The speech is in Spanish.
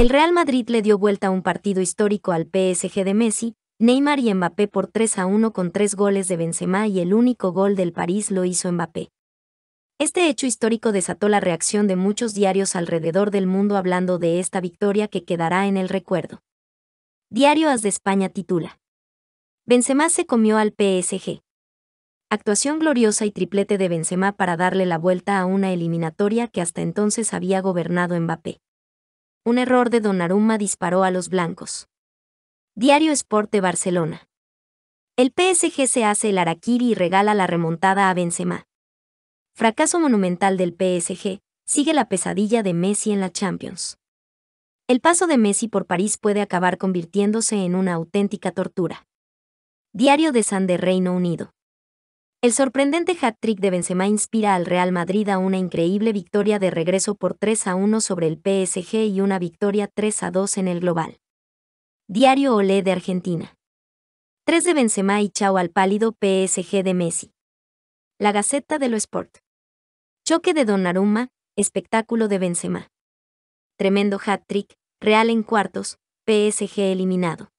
El Real Madrid le dio vuelta a un partido histórico al PSG de Messi, Neymar y Mbappé por 3 a 1 con tres goles de Benzema y el único gol del París lo hizo Mbappé. Este hecho histórico desató la reacción de muchos diarios alrededor del mundo hablando de esta victoria que quedará en el recuerdo. Diario As de España titula. Benzema se comió al PSG. Actuación gloriosa y triplete de Benzema para darle la vuelta a una eliminatoria que hasta entonces había gobernado Mbappé un error de Donnarumma disparó a los blancos. Diario Sport de Barcelona. El PSG se hace el araquiri y regala la remontada a Benzema. Fracaso monumental del PSG, sigue la pesadilla de Messi en la Champions. El paso de Messi por París puede acabar convirtiéndose en una auténtica tortura. Diario de San de Reino Unido. El sorprendente hat-trick de Benzema inspira al Real Madrid a una increíble victoria de regreso por 3 a 1 sobre el PSG y una victoria 3 a 2 en el global. Diario Olé de Argentina. 3 de Benzema y chao al pálido PSG de Messi. La Gaceta de lo Sport. Choque de Donnarumma, espectáculo de Benzema. Tremendo hat-trick, Real en cuartos, PSG eliminado.